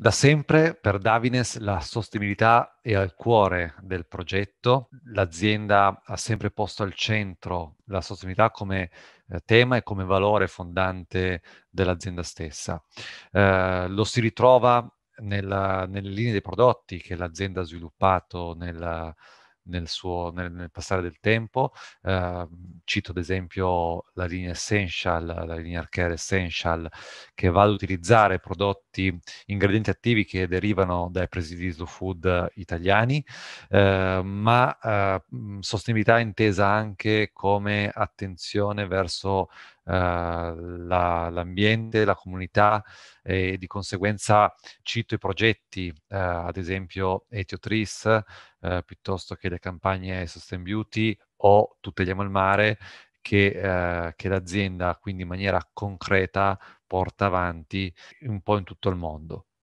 Da sempre per Davines la sostenibilità è al cuore del progetto. L'azienda ha sempre posto al centro la sostenibilità come eh, tema e come valore fondante dell'azienda stessa. Eh, lo si ritrova nella, nelle linee dei prodotti che l'azienda ha sviluppato nel, nel, suo, nel, nel passare del tempo. Eh, cito ad esempio la linea Essential, la linea Arcare Essential, che va ad utilizzare prodotti, ingredienti attivi che derivano dai presidi slow food italiani, eh, ma eh, sostenibilità intesa anche come attenzione verso eh, la, l'ambiente, la comunità e di conseguenza cito i progetti, eh, ad esempio Etiotris, eh, piuttosto che le campagne Sustain Beauty o Tuteliamo il mare che, eh, che l'azienda quindi in maniera concreta porta avanti un po' in tutto il mondo.